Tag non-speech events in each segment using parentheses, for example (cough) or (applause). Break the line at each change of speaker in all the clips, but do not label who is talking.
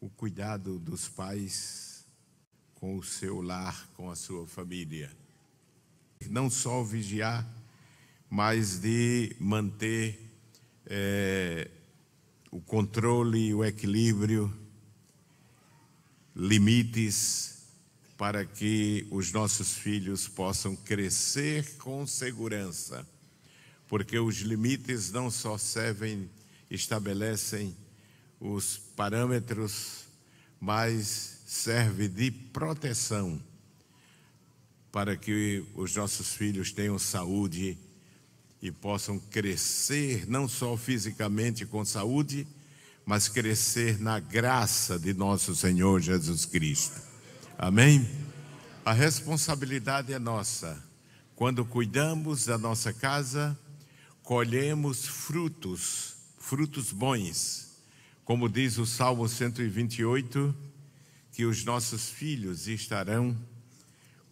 o cuidado dos pais com o seu lar, com a sua família. Não só vigiar, mas de manter é, o controle, o equilíbrio, limites para que os nossos filhos possam crescer com segurança, porque os limites não só servem, estabelecem os parâmetros, mas serve de proteção para que os nossos filhos tenham saúde e possam crescer não só fisicamente com saúde, mas crescer na graça de nosso Senhor Jesus Cristo. Amém? A responsabilidade é nossa. Quando cuidamos da nossa casa, colhemos frutos, frutos bons como diz o Salmo 128, que os nossos filhos estarão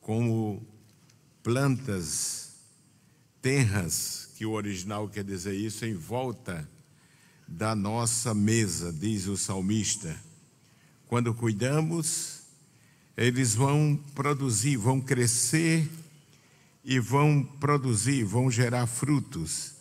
como plantas, terras, que o original quer dizer isso, em volta da nossa mesa, diz o salmista. Quando cuidamos, eles vão produzir, vão crescer e vão produzir, vão gerar frutos.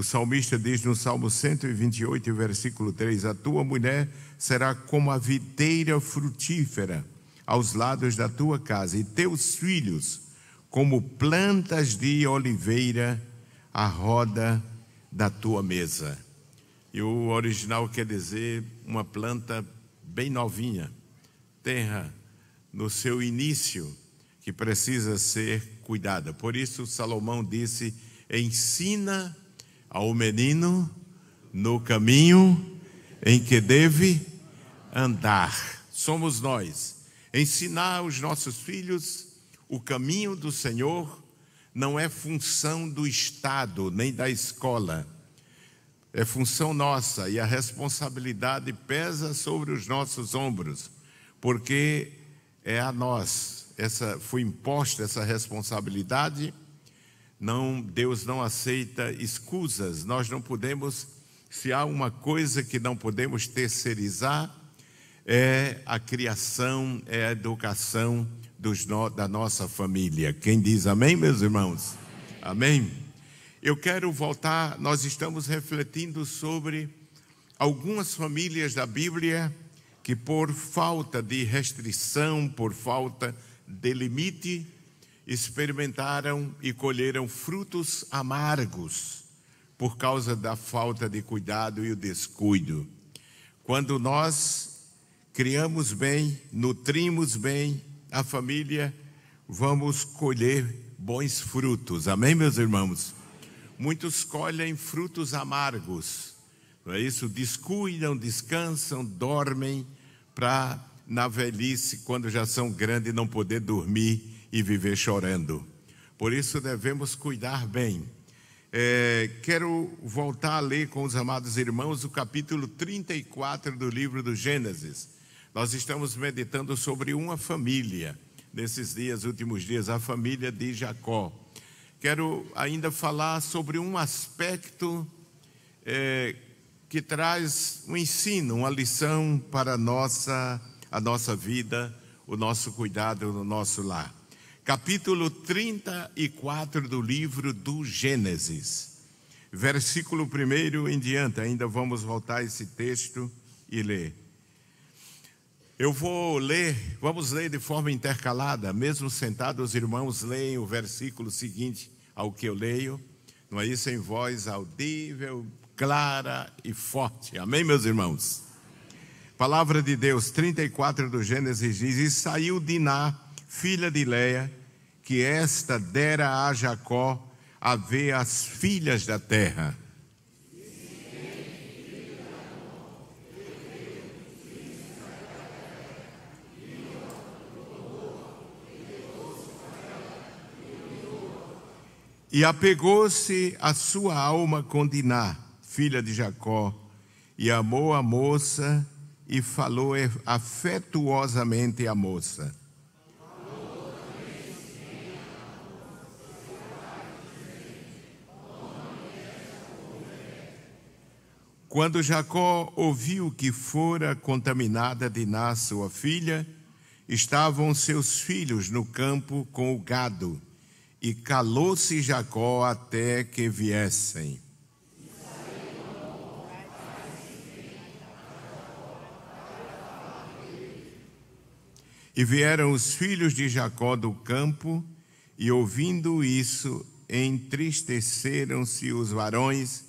O salmista diz no Salmo 128, versículo 3: A tua mulher será como a videira frutífera aos lados da tua casa, e teus filhos como plantas de oliveira à roda da tua mesa. E o original quer dizer uma planta bem novinha, terra no seu início, que precisa ser cuidada. Por isso, Salomão disse: ensina ao menino no caminho em que deve andar. Somos nós. Ensinar os nossos filhos o caminho do Senhor não é função do Estado nem da escola. É função nossa e a responsabilidade pesa sobre os nossos ombros, porque é a nós. Essa foi imposta essa responsabilidade não, Deus não aceita escusas. Nós não podemos, se há uma coisa que não podemos terceirizar, é a criação, é a educação dos no, da nossa família. Quem diz amém, meus irmãos? Amém. amém? Eu quero voltar, nós estamos refletindo sobre algumas famílias da Bíblia que, por falta de restrição, por falta de limite, experimentaram e colheram frutos amargos por causa da falta de cuidado e o descuido. Quando nós criamos bem, nutrimos bem a família, vamos colher bons frutos. Amém, meus irmãos? Muitos colhem frutos amargos, não é isso? Descuidam, descansam, dormem para na velhice, quando já são grandes, não poder dormir e viver chorando. Por isso devemos cuidar bem. É, quero voltar a ler com os amados irmãos o capítulo 34 do livro do Gênesis. Nós estamos meditando sobre uma família, nesses dias, últimos dias, a família de Jacó. Quero ainda falar sobre um aspecto é, que traz um ensino, uma lição para a nossa, a nossa vida, o nosso cuidado no nosso lar capítulo 34 do livro do Gênesis, versículo 1 em diante. Ainda vamos voltar esse texto e ler. Eu vou ler, vamos ler de forma intercalada, mesmo sentados, os irmãos leem o versículo seguinte ao que eu leio, não é isso? Em voz audível, clara e forte. Amém, meus irmãos? Palavra de Deus, 34 do Gênesis diz: E saiu Diná filha de Leia, que esta dera a Jacó a ver as filhas da terra. E apegou-se a sua alma com Diná, filha de Jacó, e amou a moça e falou afetuosamente à moça. Quando Jacó ouviu que fora contaminada Diná, sua filha, estavam seus filhos no campo com o gado, e calou-se Jacó até que viessem. E vieram os filhos de Jacó do campo, e ouvindo isso, entristeceram-se os varões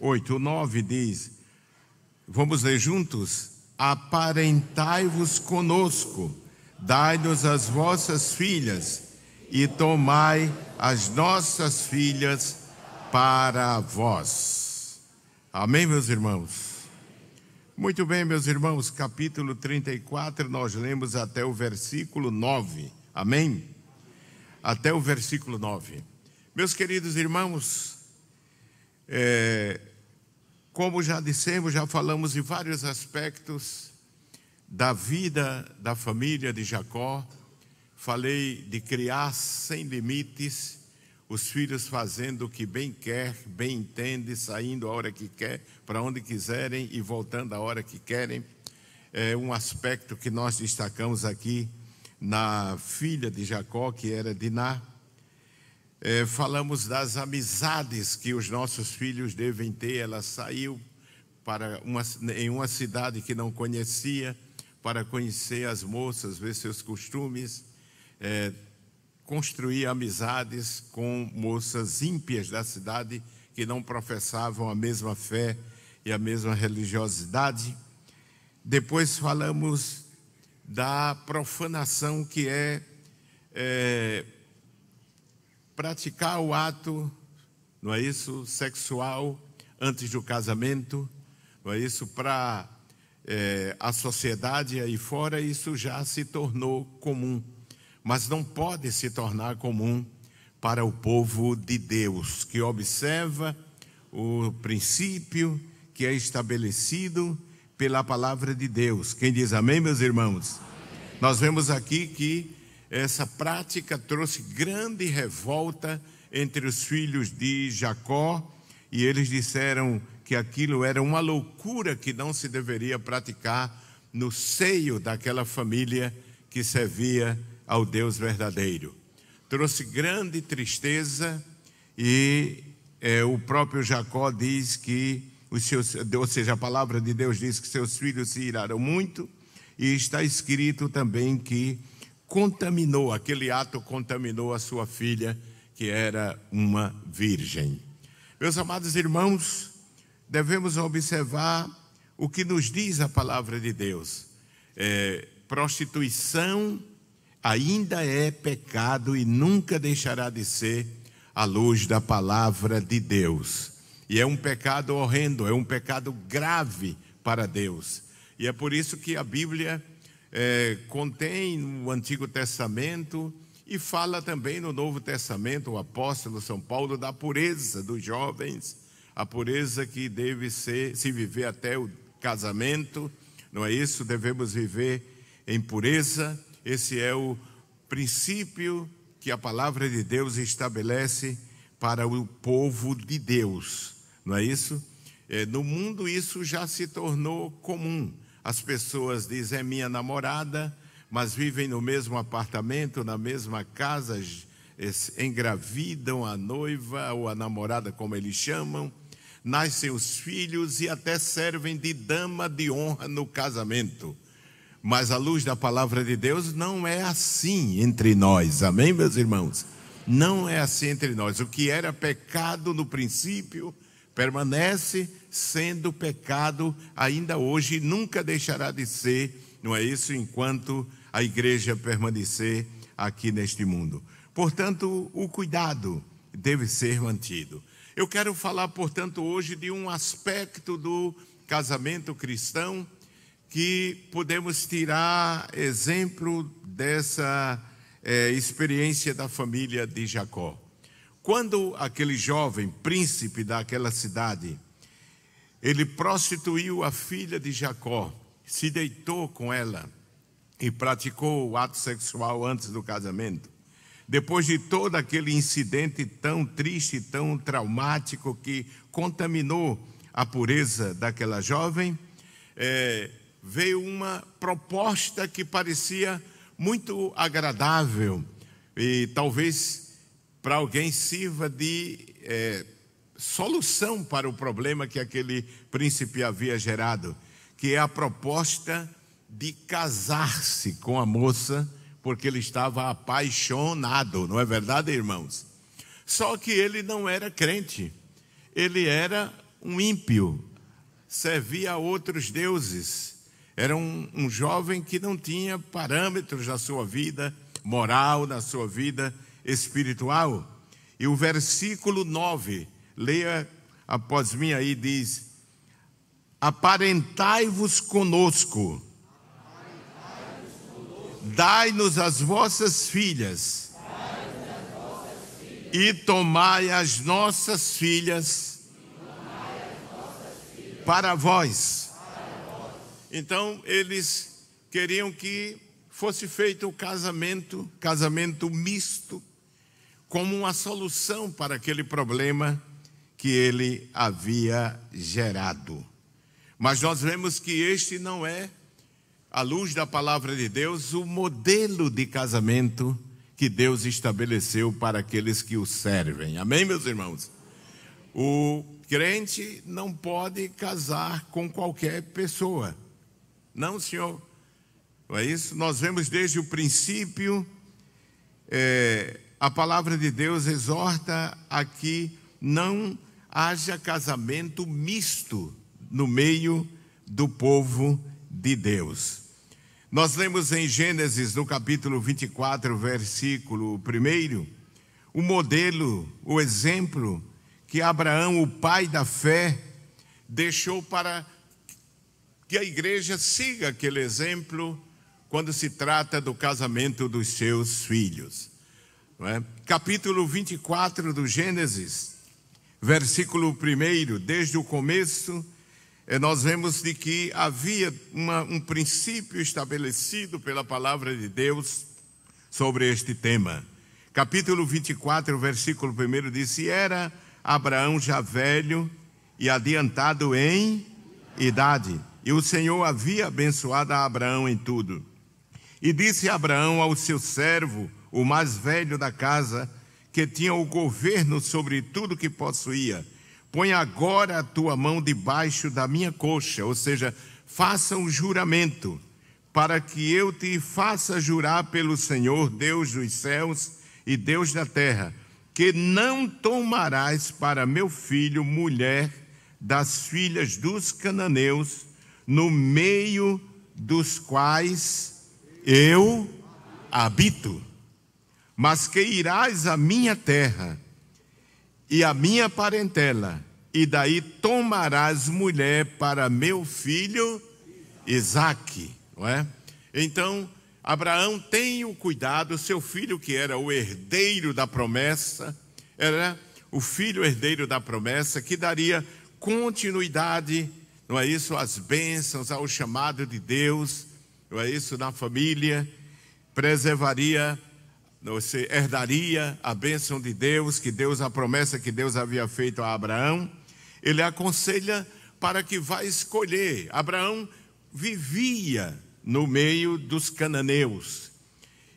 8. O 9 diz: Vamos ler juntos? Aparentai-vos conosco, dai-nos as vossas filhas, e tomai as nossas filhas para vós. Amém, meus irmãos? Muito bem, meus irmãos, capítulo 34, nós lemos até o versículo 9. Amém? Até o versículo 9. Meus queridos irmãos, é, como já dissemos, já falamos de vários aspectos da vida da família de Jacó. Falei de criar sem limites, os filhos fazendo o que bem quer, bem entende, saindo a hora que quer, para onde quiserem e voltando a hora que querem. É um aspecto que nós destacamos aqui na filha de Jacó, que era Diná. É, falamos das amizades que os nossos filhos devem ter. Ela saiu para uma, em uma cidade que não conhecia para conhecer as moças, ver seus costumes, é, construir amizades com moças ímpias da cidade que não professavam a mesma fé e a mesma religiosidade. Depois falamos da profanação que é, é praticar o ato, não é isso, sexual antes do casamento, não é isso, para é, a sociedade aí fora, isso já se tornou comum, mas não pode se tornar comum para o povo de Deus, que observa o princípio que é estabelecido pela palavra de Deus. Quem diz amém, meus irmãos? Amém. Nós vemos aqui que essa prática trouxe grande revolta entre os filhos de Jacó, e eles disseram que aquilo era uma loucura que não se deveria praticar no seio daquela família que servia ao Deus verdadeiro. Trouxe grande tristeza e é, o próprio Jacó diz que os seus, ou seja, a palavra de Deus diz que seus filhos se iraram muito, e está escrito também que contaminou, aquele ato contaminou a sua filha, que era uma virgem. Meus amados irmãos, devemos observar o que nos diz a palavra de Deus. É, prostituição ainda é pecado e nunca deixará de ser à luz da palavra de Deus. E é um pecado horrendo, é um pecado grave para Deus. E é por isso que a Bíblia é, contém no Antigo Testamento e fala também no Novo Testamento, o apóstolo São Paulo, da pureza dos jovens, a pureza que deve ser, se viver até o casamento, não é isso? Devemos viver em pureza, esse é o princípio que a palavra de Deus estabelece para o povo de Deus, não é isso? É, no mundo isso já se tornou comum. As pessoas dizem, é minha namorada, mas vivem no mesmo apartamento, na mesma casa, engravidam a noiva ou a namorada, como eles chamam, nascem os filhos e até servem de dama de honra no casamento. Mas à luz da palavra de Deus, não é assim entre nós, amém, meus irmãos? Não é assim entre nós. O que era pecado no princípio permanece sendo pecado ainda hoje, e nunca deixará de ser, não é isso? Enquanto a igreja permanecer aqui neste mundo. Portanto, o cuidado deve ser mantido. Eu quero falar, portanto, hoje de um aspecto do casamento cristão que podemos tirar exemplo dessa é, experiência da família de Jacó. Quando aquele jovem príncipe daquela cidade, ele prostituiu a filha de Jacó, se deitou com ela e praticou o ato sexual antes do casamento. Depois de todo aquele incidente tão triste, tão traumático que contaminou a pureza daquela jovem, é, veio uma proposta que parecia muito agradável e talvez para alguém sirva de é, solução para o problema que aquele príncipe havia gerado, que é a proposta de casar-se com a moça, porque ele estava apaixonado, não é verdade, irmãos? Só que ele não era crente, ele era um ímpio, servia a outros deuses, era um, um jovem que não tinha parâmetros na sua vida moral, na sua vida espiritual. E o versículo 9, leia após mim aí, diz: Aparentai-vos conosco, dai-nos as vossas filhas, e tomai as nossas filhas para vós. Então eles queriam que fosse feito o casamento, casamento misto, como uma solução para aquele problema que ele havia gerado. Mas nós vemos que este não é, à luz da palavra de Deus, o modelo de casamento que Deus estabeleceu para aqueles que o servem. Amém, meus irmãos? O crente não pode casar com qualquer pessoa. Não, senhor. Não é isso? Nós vemos desde o princípio. É, a palavra de Deus exorta a que não haja casamento misto no meio do povo de Deus. Nós lemos em Gênesis, no capítulo 24, versículo 1, o modelo, o exemplo que Abraão, o pai da fé, deixou para que a igreja siga aquele exemplo quando se trata do casamento dos seus filhos é? capítulo 24 do Gênesis, versículo 1, desde o começo, eh, nós vemos de que havia uma, um princípio estabelecido pela palavra de Deus sobre este tema. Capítulo 24, versículo 1 diz: E era Abraão já velho e adiantado em idade, e o Senhor havia abençoado a Abraão em tudo. E disse Abraão ao seu servo, o mais velho da casa, que tinha o governo sobre tudo que possuía, põe agora a tua mão debaixo da minha coxa, ou seja, faça um juramento, para que eu te faça jurar pelo Senhor, Deus dos céus e Deus da terra, que não tomarás para meu filho mulher das filhas dos cananeus, no meio dos quais eu habito mas que irás à minha terra e à minha parentela, e daí tomarás mulher para meu filho Isaque. Não é? Então, Abraão tem o cuidado, seu filho, que era o herdeiro da promessa, era o filho herdeiro da promessa, que daria continuidade, não é isso, às bênçãos, ao chamado de Deus, não é isso, na família, preservaria você herdaria a bênção de Deus, que Deus, a promessa que Deus havia feito a Abraão. Ele aconselha para que vá escolher. Abraão vivia no meio dos cananeus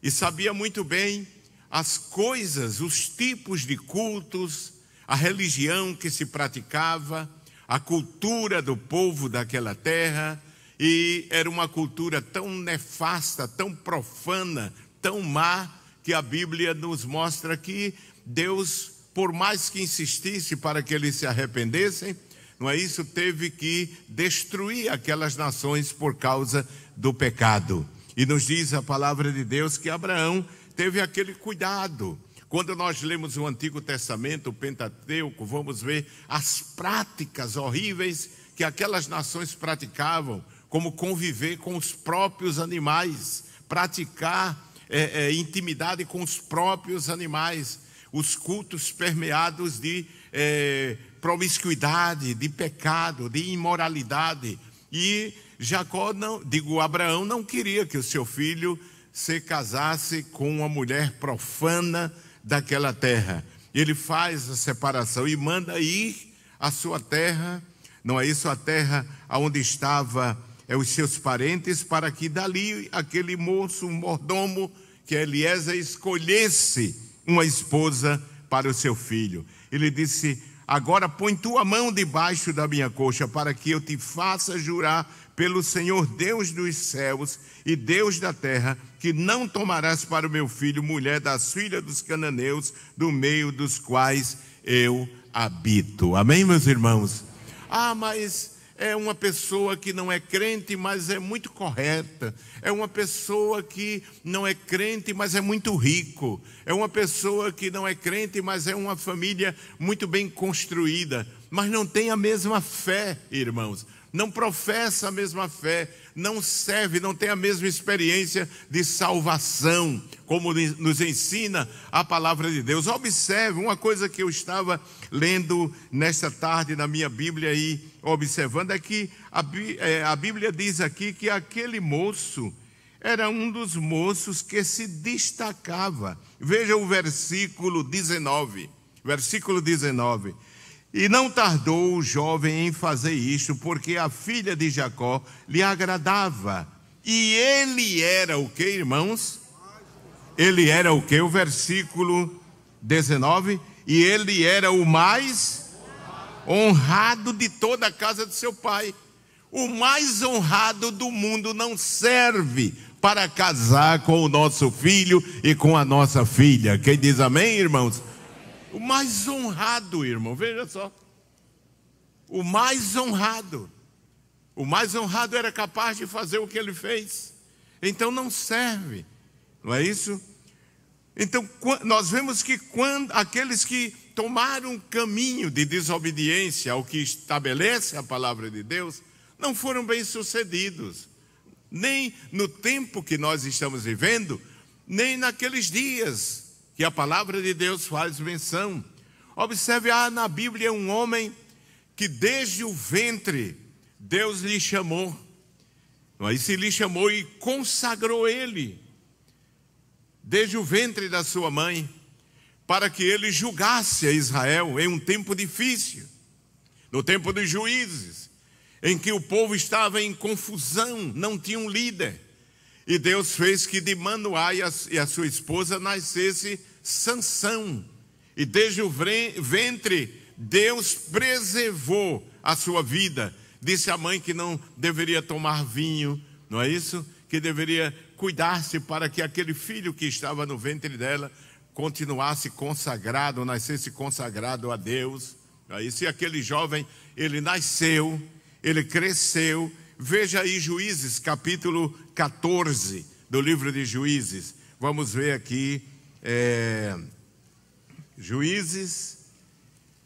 e sabia muito bem as coisas, os tipos de cultos, a religião que se praticava, a cultura do povo daquela terra, e era uma cultura tão nefasta, tão profana, tão má, que a Bíblia nos mostra que Deus, por mais que insistisse para que eles se arrependessem, não é isso? Teve que destruir aquelas nações por causa do pecado. E nos diz a palavra de Deus que Abraão teve aquele cuidado. Quando nós lemos o Antigo Testamento, o Pentateuco, vamos ver as práticas horríveis que aquelas nações praticavam, como conviver com os próprios animais, praticar é, é, intimidade com os próprios animais, os cultos permeados de é, promiscuidade, de pecado, de imoralidade. E Jacó não, digo, Abraão não queria que o seu filho se casasse com uma mulher profana daquela terra. Ele faz a separação e manda ir à sua terra, não é isso a terra onde estava é os seus parentes, para que dali aquele moço, um mordomo, que Eliezer escolhesse uma esposa para o seu filho. Ele disse: Agora põe tua mão debaixo da minha coxa, para que eu te faça jurar pelo Senhor Deus dos céus e Deus da terra, que não tomarás para o meu filho mulher das filhas dos cananeus, do meio dos quais eu habito. Amém, meus irmãos? Ah, mas é uma pessoa que não é crente, mas é muito correta. É uma pessoa que não é crente, mas é muito rico. É uma pessoa que não é crente, mas é uma família muito bem construída. Mas não tem a mesma fé, irmãos. Não professa a mesma fé, não serve, não tem a mesma experiência de salvação, como nos ensina a palavra de Deus. Observe uma coisa que eu estava lendo nesta tarde na minha Bíblia e observando é que é, a Bíblia diz aqui que aquele moço era um dos moços que se destacava. Veja o versículo 19. Versículo 19. E não tardou o jovem em fazer isto, porque a filha de Jacó lhe agradava. E ele era o que, irmãos? Ele era o que? O versículo 19. E ele era o mais honrado de toda a casa de seu pai. O mais honrado do mundo não serve para casar com o nosso filho e com a nossa filha. Quem diz amém, irmãos? O mais honrado, irmão, veja só. O mais honrado. O mais honrado era capaz de fazer o que ele fez. Então não serve, não é isso? Então nós vemos que quando aqueles que tomar um caminho de desobediência ao que estabelece a palavra de Deus, não foram bem-sucedidos, nem no tempo que nós estamos vivendo, nem naqueles dias que a palavra de Deus faz menção. Observe, há na Bíblia um homem que desde o ventre Deus lhe chamou, aí se lhe chamou e consagrou ele, desde o ventre da sua mãe para que ele julgasse a Israel em um tempo difícil, no tempo dos juízes, em que o povo estava em confusão, não tinha um líder. E Deus fez que de Manoá e a, e a sua esposa nascesse Sansão. E desde o ventre, Deus preservou a sua vida. Disse à mãe que não deveria tomar vinho, não é isso? Que deveria cuidar-se para que aquele filho que estava no ventre dela continuasse consagrado, nascesse consagrado a Deus. Aí, se aquele jovem, ele nasceu, ele cresceu, veja aí Juízes, capítulo 14 do livro de Juízes. Vamos ver aqui, é, Juízes,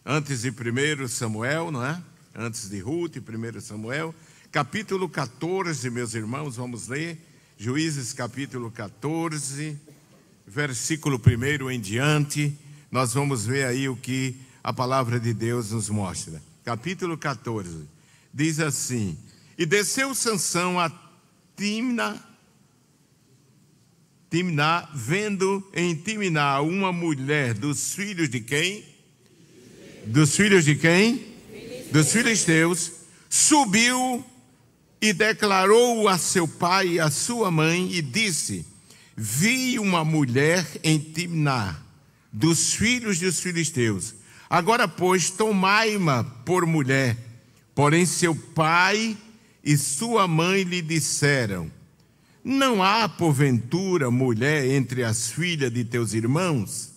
antes de 1 Samuel, não é? Antes de Ruth, 1 Samuel, capítulo 14, meus irmãos, vamos ler. Juízes, capítulo 14 versículo 1 em diante, nós vamos ver aí o que a palavra de Deus nos mostra. Capítulo 14 diz assim: E desceu Sansão a Timna Timná, vendo em Timná uma mulher dos filhos de quem? Dos filhos de quem? Dos filisteus, subiu e declarou a seu pai e a sua mãe e disse: Vi uma mulher em Timná, dos filhos dos filisteus. Agora, pois, tomai-ma por mulher. Porém, seu pai e sua mãe lhe disseram: Não há, porventura, mulher entre as filhas de teus irmãos,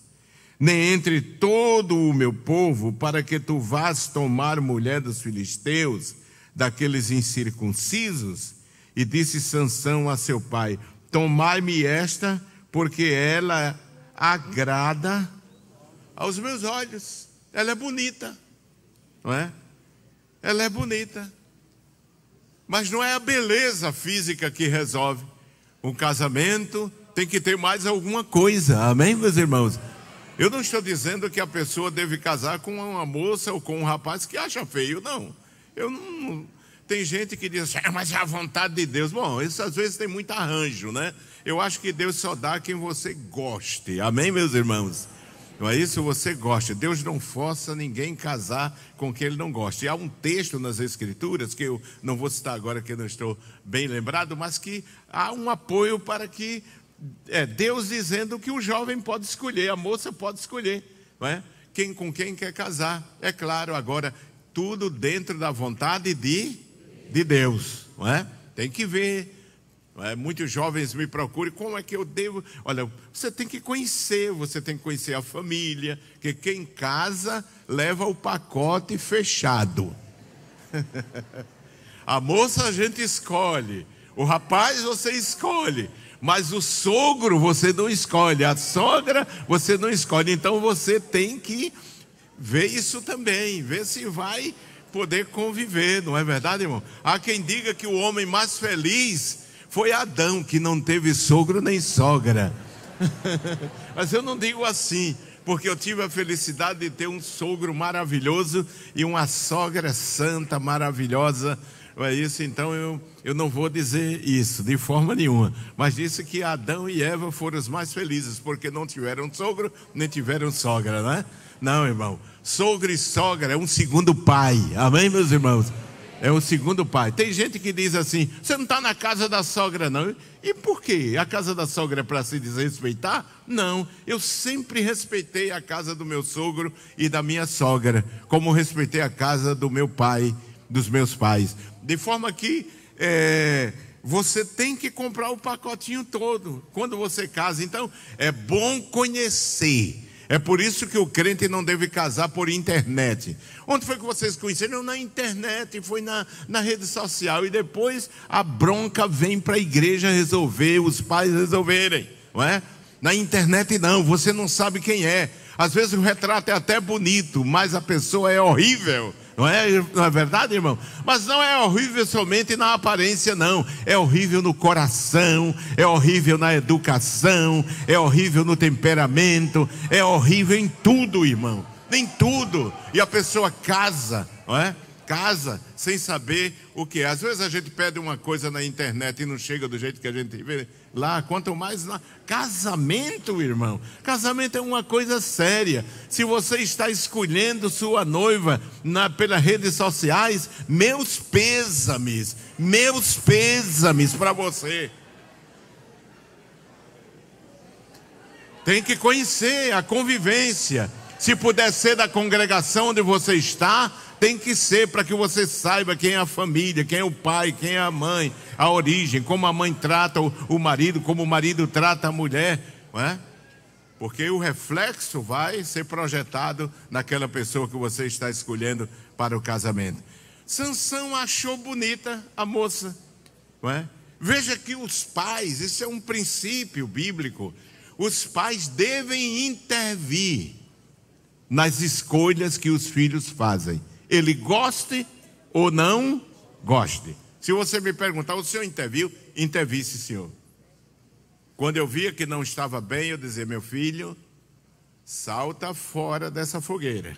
nem entre todo o meu povo, para que tu vás tomar mulher dos filisteus, daqueles incircuncisos? E disse Sansão a seu pai: Tomai-me esta, porque ela agrada aos meus olhos. Ela é bonita, não é? Ela é bonita. Mas não é a beleza física que resolve. Um casamento tem que ter mais alguma coisa. Amém, meus irmãos? Eu não estou dizendo que a pessoa deve casar com uma moça ou com um rapaz que acha feio, não. Eu não, tem gente que diz, assim, é, mas é a vontade de Deus. Bom, isso às vezes tem muito arranjo, né? Eu acho que Deus só dá quem você goste. Amém, meus irmãos? Não é isso? Você gosta. Deus não força ninguém casar com quem ele não gosta. E há um texto nas Escrituras, que eu não vou citar agora, que não estou bem lembrado, mas que há um apoio para que é, Deus dizendo que o jovem pode escolher, a moça pode escolher, não é? Quem, com quem quer casar. É claro, agora, tudo dentro da vontade de de Deus, não é? Tem que ver. É? Muitos jovens me procuram, como é que eu devo? Olha, você tem que conhecer, você tem que conhecer a família, que quem casa leva o pacote fechado. (laughs) a moça a gente escolhe, o rapaz você escolhe, mas o sogro você não escolhe, a sogra você não escolhe. Então você tem que ver isso também, ver se vai poder conviver, não é verdade, irmão? Há quem diga que o homem mais feliz foi Adão, que não teve sogro nem sogra. (laughs) Mas eu não digo assim, porque eu tive a felicidade de ter um sogro maravilhoso e uma sogra santa maravilhosa. É isso, então eu, eu não vou dizer isso de forma nenhuma. Mas disse que Adão e Eva foram os mais felizes, porque não tiveram sogro nem tiveram sogra, né? Não, irmão. Sogro e sogra é um segundo pai. Amém, meus irmãos? É um segundo pai. Tem gente que diz assim: você não está na casa da sogra, não. E por quê? A casa da sogra é para se desrespeitar? Não. Eu sempre respeitei a casa do meu sogro e da minha sogra, como respeitei a casa do meu pai, dos meus pais. De forma que. É você tem que comprar o pacotinho todo quando você casa. Então, é bom conhecer é por isso que o crente não deve casar por internet. Onde foi que vocês conheceram? Na internet, foi na, na rede social. E depois a bronca vem para a igreja resolver, os pais resolverem. Não é? Na internet não, você não sabe quem é. Às vezes o retrato é até bonito, mas a pessoa é horrível. Não é, não é verdade, irmão? Mas não é horrível somente na aparência, não. É horrível no coração, é horrível na educação, é horrível no temperamento, é horrível em tudo, irmão. Em tudo. E a pessoa casa, não é? Casa sem saber o que é. Às vezes a gente pede uma coisa na internet e não chega do jeito que a gente vê lá, quanto mais lá. Casamento, irmão. Casamento é uma coisa séria. Se você está escolhendo sua noiva na, pelas redes sociais, meus pêsames, meus pêsames para você. Tem que conhecer a convivência. Se puder ser da congregação onde você está, tem que ser para que você saiba quem é a família, quem é o pai, quem é a mãe, a origem, como a mãe trata o marido, como o marido trata a mulher, não é? Porque o reflexo vai ser projetado naquela pessoa que você está escolhendo para o casamento. Sansão achou bonita a moça, não é? Veja que os pais, isso é um princípio bíblico, os pais devem intervir nas escolhas que os filhos fazem ele goste ou não goste. Se você me perguntar, o senhor interviu? Intervisse, senhor. Quando eu via que não estava bem, eu dizia, meu filho, salta fora dessa fogueira.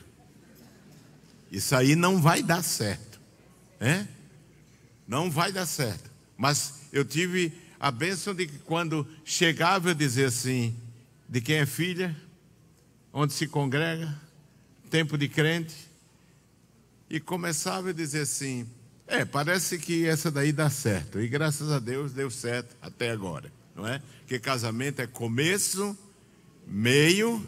Isso aí não vai dar certo. Né? Não vai dar certo. Mas eu tive a bênção de que quando chegava eu dizia assim, de quem é filha, onde se congrega, tempo de crente, e começava a dizer assim: é, parece que essa daí dá certo. E graças a Deus deu certo até agora, não é? Porque casamento é começo, meio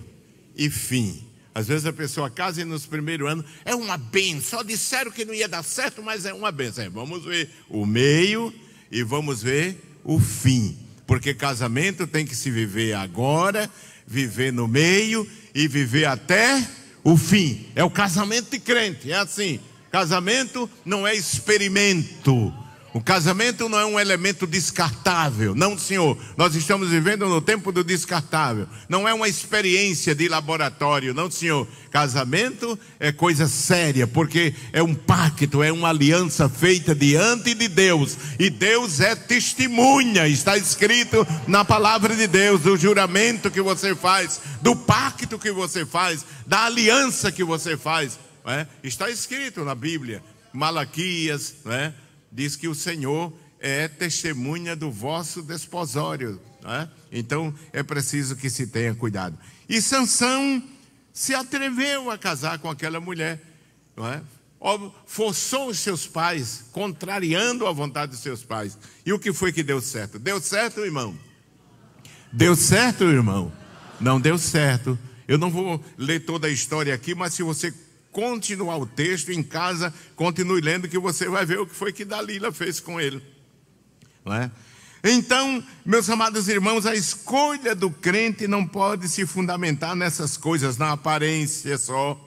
e fim. Às vezes a pessoa casa e nos primeiros anos é uma benção. Só disseram que não ia dar certo, mas é uma benção. É, vamos ver o meio e vamos ver o fim. Porque casamento tem que se viver agora, viver no meio e viver até o fim. É o casamento de crente, é assim. Casamento não é experimento. O casamento não é um elemento descartável, não, senhor. Nós estamos vivendo no tempo do descartável. Não é uma experiência de laboratório, não, senhor. Casamento é coisa séria, porque é um pacto, é uma aliança feita diante de Deus. E Deus é testemunha, está escrito na palavra de Deus, do juramento que você faz, do pacto que você faz, da aliança que você faz. É? Está escrito na Bíblia, Malaquias, né? diz que o Senhor é testemunha do vosso desposório. Né? Então é preciso que se tenha cuidado. E Sansão se atreveu a casar com aquela mulher, não é? forçou os seus pais, contrariando a vontade dos seus pais. E o que foi que deu certo? Deu certo, irmão? Deu certo, irmão? Não deu certo. Eu não vou ler toda a história aqui, mas se você continuar o texto em casa, continue lendo que você vai ver o que foi que Dalila fez com ele. É? Então, meus amados irmãos, a escolha do crente não pode se fundamentar nessas coisas, na aparência só,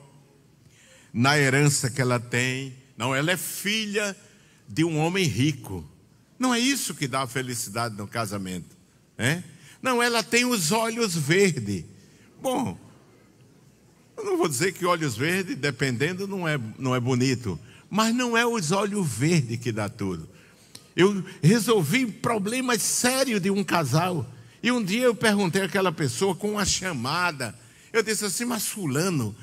na herança que ela tem. Não, ela é filha de um homem rico. Não é isso que dá a felicidade no casamento. Né? Não, ela tem os olhos verdes. Bom, eu não vou dizer que olhos verdes, dependendo, não é, não é bonito. Mas não é os olhos verdes que dá tudo. Eu resolvi problemas sérios de um casal. E um dia eu perguntei àquela pessoa com uma chamada. Eu disse assim, mas fulano,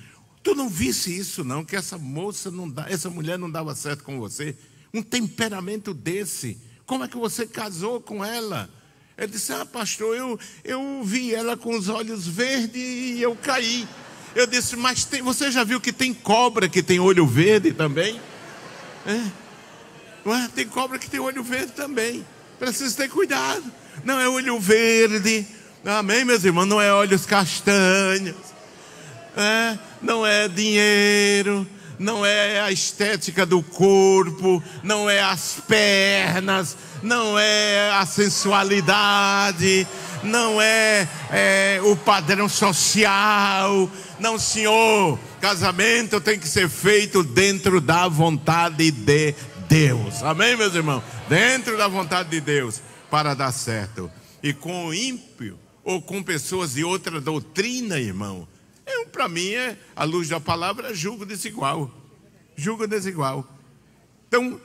tu não visse isso não, que essa moça não dá, essa mulher não dava certo com você. Um temperamento desse. Como é que você casou com ela? Ele disse, ah, pastor, eu, eu vi ela com os olhos verdes e eu caí. Eu disse, mas tem, você já viu que tem cobra que tem olho verde também? É. Ué, tem cobra que tem olho verde também. Precisa ter cuidado. Não é olho verde. Amém, meus irmãos? Não é olhos castanhos. É. Não é dinheiro. Não é a estética do corpo. Não é as pernas. Não é a sensualidade não é, é o padrão social. Não, senhor, casamento tem que ser feito dentro da vontade de Deus. Amém, meus irmãos? Dentro da vontade de Deus para dar certo. E com o ímpio ou com pessoas de outra doutrina, irmão, é para mim, é, à luz da palavra, julgo desigual. Julgo desigual. Então,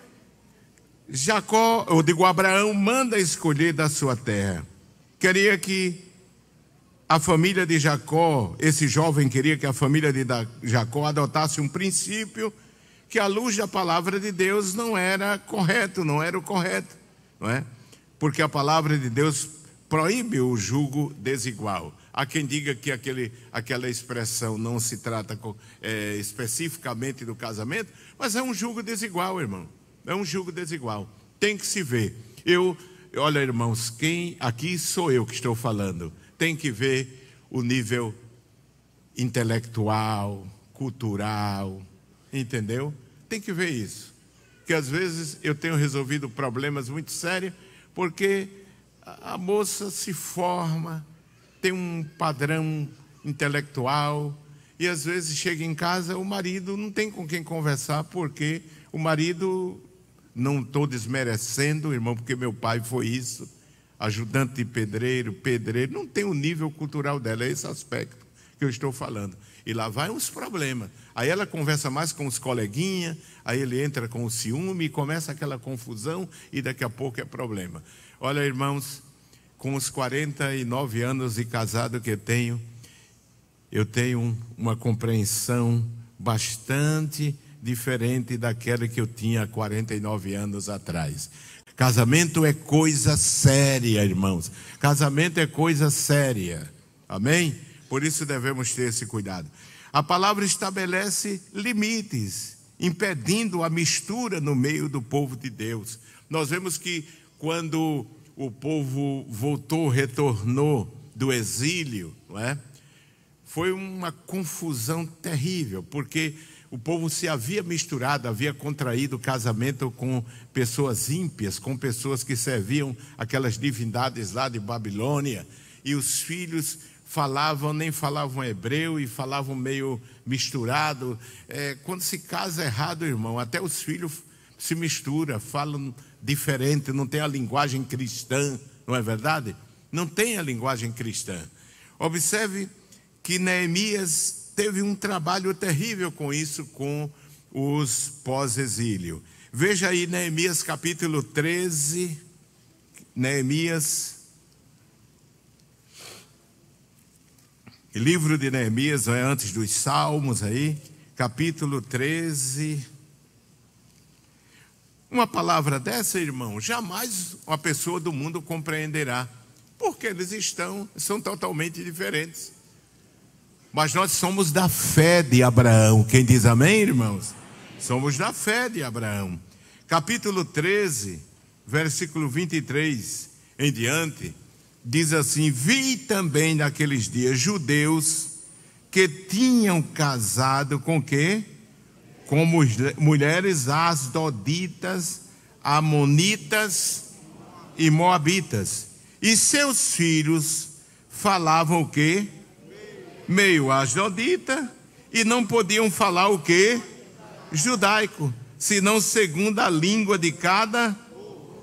Jacó, ou digo, Abraão, manda escolher da sua terra queria que a família de Jacó, esse jovem queria que a família de Jacó adotasse um princípio que à luz da palavra de Deus não era correto, não era o correto, não é? Porque a palavra de Deus proíbe o julgo desigual. Há quem diga que aquele, aquela expressão não se trata é, especificamente do casamento, mas é um julgo desigual, irmão. É um julgo desigual. Tem que se ver. Eu Olha, irmãos, quem aqui sou eu que estou falando, tem que ver o nível intelectual, cultural, entendeu? Tem que ver isso. Que às vezes eu tenho resolvido problemas muito sérios porque a moça se forma, tem um padrão intelectual e às vezes chega em casa o marido não tem com quem conversar porque o marido não estou desmerecendo, irmão, porque meu pai foi isso, ajudante de pedreiro, pedreiro, não tem o nível cultural dela, é esse aspecto que eu estou falando. E lá vai uns problemas. Aí ela conversa mais com os coleguinhas, aí ele entra com o ciúme, começa aquela confusão e daqui a pouco é problema. Olha, irmãos, com os 49 anos de casado que eu tenho, eu tenho uma compreensão bastante diferente daquela que eu tinha 49 anos atrás. Casamento é coisa séria, irmãos. Casamento é coisa séria. Amém? Por isso devemos ter esse cuidado. A palavra estabelece limites, impedindo a mistura no meio do povo de Deus. Nós vemos que quando o povo voltou, retornou do exílio, não é? Foi uma confusão terrível, porque o povo se havia misturado, havia contraído casamento com pessoas ímpias, com pessoas que serviam aquelas divindades lá de Babilônia, e os filhos falavam, nem falavam hebreu e falavam meio misturado. É, quando se casa errado, irmão, até os filhos se misturam, falam diferente, não tem a linguagem cristã, não é verdade? Não tem a linguagem cristã. Observe que Neemias teve um trabalho terrível com isso, com os pós-exílio. Veja aí Neemias capítulo 13. Neemias. Livro de Neemias, é antes dos Salmos aí, capítulo 13. Uma palavra dessa, irmão, jamais uma pessoa do mundo compreenderá, porque eles estão, são totalmente diferentes. Mas nós somos da fé de Abraão. Quem diz amém, irmãos? Somos da fé de Abraão. Capítulo 13, versículo 23 em diante, diz assim: Vi também naqueles dias judeus que tinham casado com quê? Com mulheres asdoditas, amonitas e moabitas. E seus filhos falavam o quê? meio ajodita e não podiam falar o que? Judaico, senão segundo a língua de cada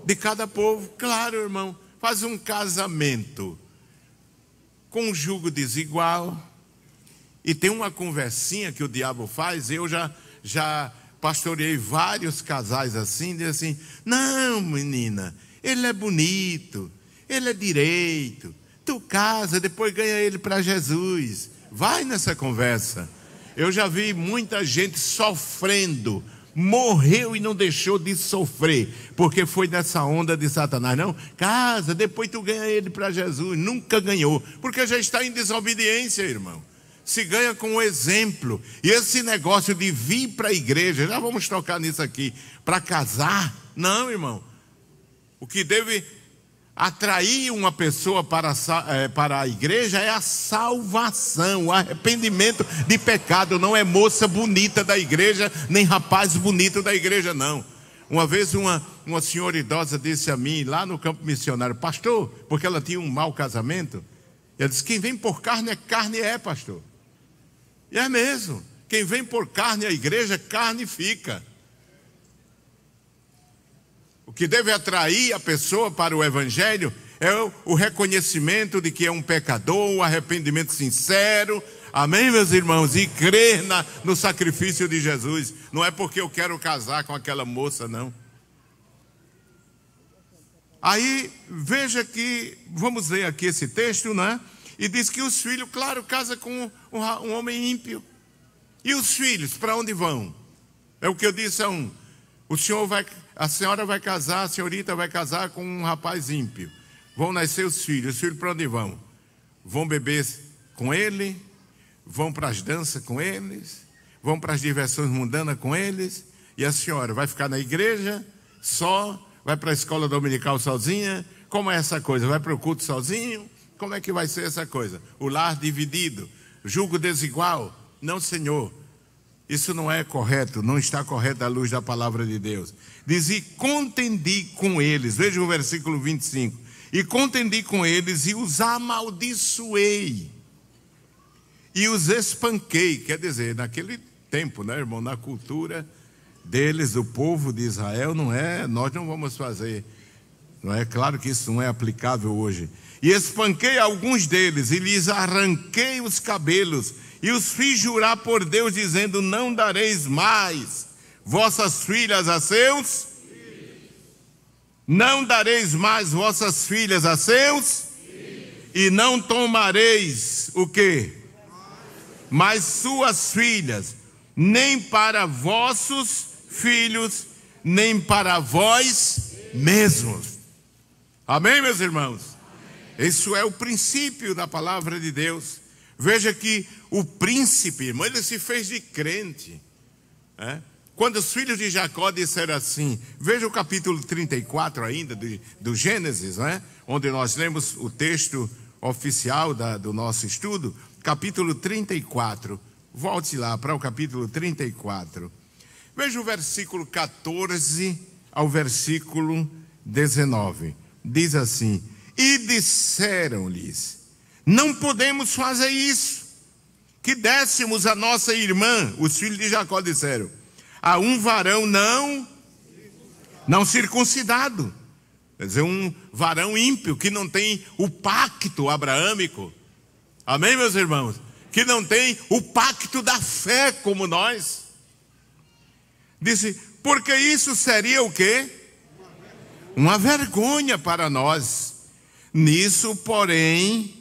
de cada povo. Claro, irmão, faz um casamento com jugo desigual. E tem uma conversinha que o diabo faz, eu já já pastoreei vários casais assim, diz assim: "Não, menina, ele é bonito, ele é direito. Tu casa, depois ganha ele para Jesus." Vai nessa conversa. Eu já vi muita gente sofrendo, morreu e não deixou de sofrer, porque foi nessa onda de Satanás. Não, casa, depois tu ganha ele para Jesus. Nunca ganhou, porque já está em desobediência, irmão. Se ganha com o exemplo. E esse negócio de vir para a igreja, já vamos tocar nisso aqui, para casar. Não, irmão. O que deve atrair uma pessoa para, eh, para a igreja é a salvação, o arrependimento de pecado. Não é moça bonita da igreja, nem rapaz bonito da igreja, não. Uma vez uma, uma senhora idosa disse a mim, lá no campo missionário, pastor, porque ela tinha um mau casamento. Ela disse: quem vem por carne é carne, é, pastor. E é mesmo. Quem vem por carne à igreja, carne fica. O que deve atrair a pessoa para o Evangelho é o reconhecimento de que é um pecador, um arrependimento sincero. Amém, meus irmãos? E crer na, no sacrifício de Jesus. Não é porque eu quero casar com aquela moça, não. Aí, veja que, vamos ler aqui esse texto, né? E diz que os filhos, claro, casa com um, um homem ímpio. E os filhos, para onde vão? É o que eu disse a um. O senhor vai a senhora vai casar, a senhorita vai casar com um rapaz ímpio. Vão nascer os filhos. Os filhos para onde vão? Vão beber com ele, vão para as danças com eles, vão para as diversões mundanas com eles. E a senhora vai ficar na igreja só, vai para a escola dominical sozinha. Como é essa coisa? Vai para o culto sozinho? Como é que vai ser essa coisa? O lar dividido, julgo desigual. Não, Senhor. Isso não é correto, não está correto à luz da palavra de Deus diz: E contendi com eles. Veja o versículo 25. E contendi com eles e os amaldiçoei. E os espanquei. Quer dizer, naquele tempo, né, irmão? Na cultura deles, do povo de Israel, não é? Nós não vamos fazer. Não é? Claro que isso não é aplicável hoje. E espanquei alguns deles e lhes arranquei os cabelos e os fiz jurar por Deus, dizendo: Não dareis mais vossas filhas a seus filhos. Não dareis mais vossas filhas a seus filhos. e não tomareis o quê? Mas suas filhas, nem para vossos filhos, nem para vós mesmos. Amém, meus irmãos? Isso é o princípio da palavra de Deus. Veja que o príncipe, irmão, ele se fez de crente. Né? Quando os filhos de Jacó disseram assim, veja o capítulo 34 ainda do, do Gênesis, né? onde nós lemos o texto oficial da, do nosso estudo, capítulo 34. Volte lá para o capítulo 34. Veja o versículo 14 ao versículo 19. Diz assim: E disseram-lhes: Não podemos fazer isso. Que dessemos a nossa irmã, os filhos de Jacó disseram, a um varão não não circuncidado. Quer dizer, um varão ímpio que não tem o pacto abraâmico. Amém, meus irmãos? Que não tem o pacto da fé como nós. Disse, porque isso seria o quê? Uma vergonha para nós. Nisso, porém,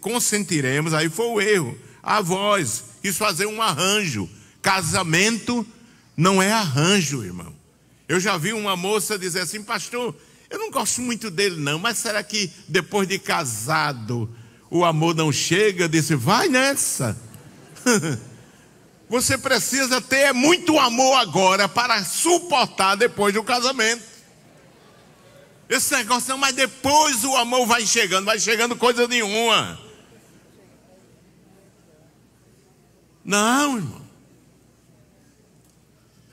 consentiremos, aí foi o erro, a voz, quis fazer um arranjo Casamento não é arranjo, irmão. Eu já vi uma moça dizer assim, pastor, eu não gosto muito dele, não, mas será que depois de casado o amor não chega? Eu disse, vai nessa. (laughs) Você precisa ter muito amor agora para suportar depois do casamento. Esse negócio não, mas depois o amor vai chegando, vai chegando coisa nenhuma. Não, irmão.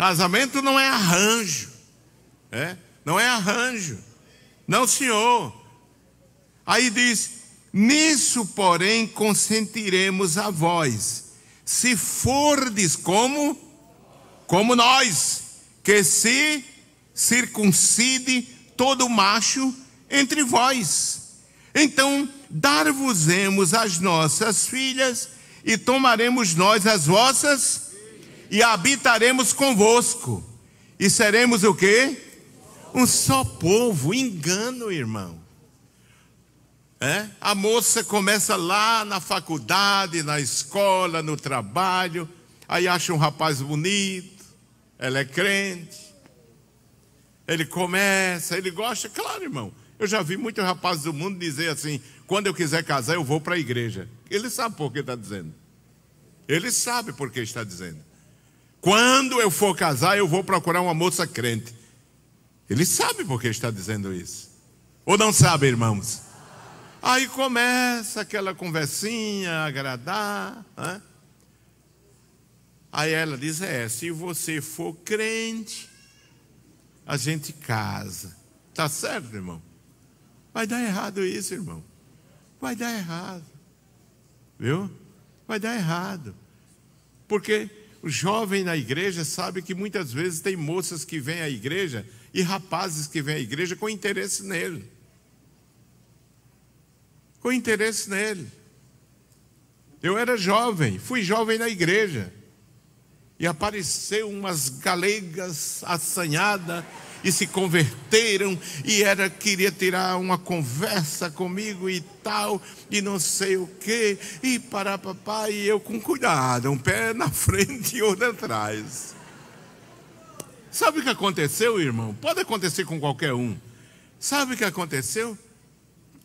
Casamento não é arranjo. É? Não é arranjo. Não, senhor. Aí diz: Nisso, porém, consentiremos a vós, se fordes como como nós, que se circuncide todo macho entre vós. Então, dar-vos-emos as nossas filhas e tomaremos nós as vossas e habitaremos convosco. E seremos o quê? Um só povo. Engano, irmão. É? A moça começa lá na faculdade, na escola, no trabalho, aí acha um rapaz bonito, ela é crente. Ele começa, ele gosta, claro, irmão. Eu já vi muitos rapazes do mundo dizer assim: quando eu quiser casar, eu vou para a igreja. Ele sabe por que está dizendo. Ele sabe por que está dizendo. Quando eu for casar, eu vou procurar uma moça crente. Ele sabe por que está dizendo isso. Ou não sabe, irmãos? Aí começa aquela conversinha, agradar. Né? Aí ela diz: É, se você for crente, a gente casa. Tá certo, irmão? Vai dar errado isso, irmão. Vai dar errado. Viu? Vai dar errado. Porque o jovem na igreja sabe que muitas vezes tem moças que vêm à igreja e rapazes que vêm à igreja com interesse nele. Com interesse nele. Eu era jovem, fui jovem na igreja. E apareceu umas galegas assanhadas e se converteram e era queria tirar uma conversa comigo e tal e não sei o que e para papai e eu com cuidado um pé na (laughs) frente e outro atrás sabe o que aconteceu irmão pode acontecer com qualquer um sabe o que aconteceu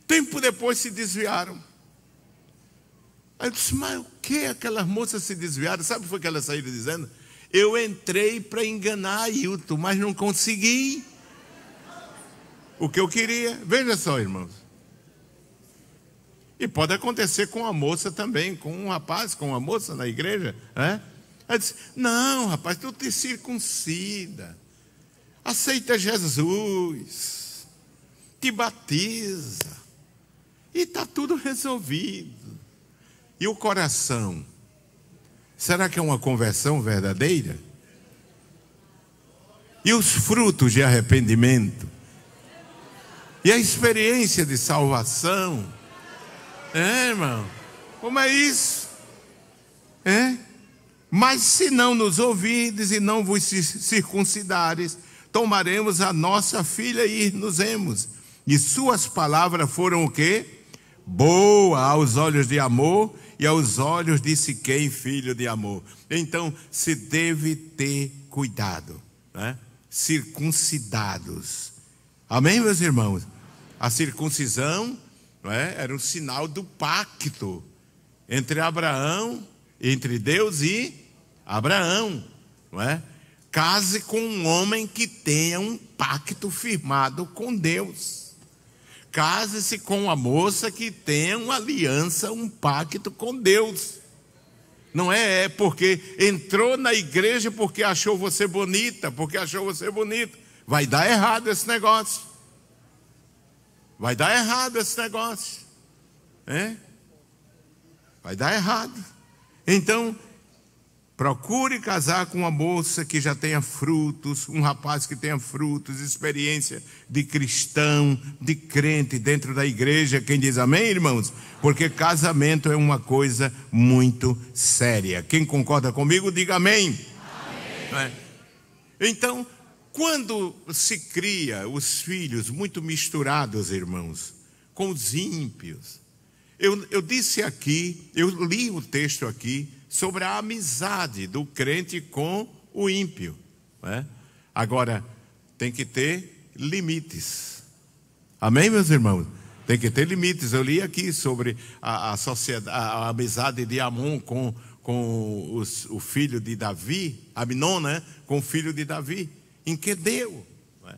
tempo depois se desviaram aí eu disse mas o que aquelas moças se desviaram sabe o que elas saíram dizendo eu entrei para enganar Ailton, mas não consegui o que eu queria. Veja só, irmãos. E pode acontecer com a moça também, com um rapaz, com uma moça na igreja, né? Ela disse: Não, rapaz, tu te circuncida, aceita Jesus, te batiza, e está tudo resolvido. E o coração? Será que é uma conversão verdadeira? E os frutos de arrependimento? E a experiência de salvação? É, irmão? Como é isso? É? Mas se não nos ouvirdes e não vos circuncidares, tomaremos a nossa filha e nos-emos. E suas palavras foram o quê? Boa aos olhos de amor e aos olhos de Siquém, filho de Amor. Então, se deve ter cuidado, né? circuncidados. Amém, meus irmãos? A circuncisão é? era um sinal do pacto entre Abraão, entre Deus e Abraão. Não é? Case com um homem que tenha um pacto firmado com Deus. Case-se com a moça que tem uma aliança, um pacto com Deus. Não é, é porque entrou na igreja porque achou você bonita, porque achou você bonito. Vai dar errado esse negócio. Vai dar errado esse negócio. É? Vai dar errado. Então, Procure casar com uma moça que já tenha frutos, um rapaz que tenha frutos, experiência de cristão, de crente dentro da igreja. Quem diz amém, irmãos? Porque casamento é uma coisa muito séria. Quem concorda comigo, diga amém. amém. É? Então, quando se cria os filhos muito misturados, irmãos, com os ímpios, eu, eu disse aqui, eu li o texto aqui sobre a amizade do crente com o ímpio. Né? Agora, tem que ter limites. Amém, meus irmãos? Tem que ter limites. Eu li aqui sobre a, a sociedade, a, a amizade de Amon com, com os, o filho de Davi, Aminon, né? com o filho de Davi, em que deu. Né?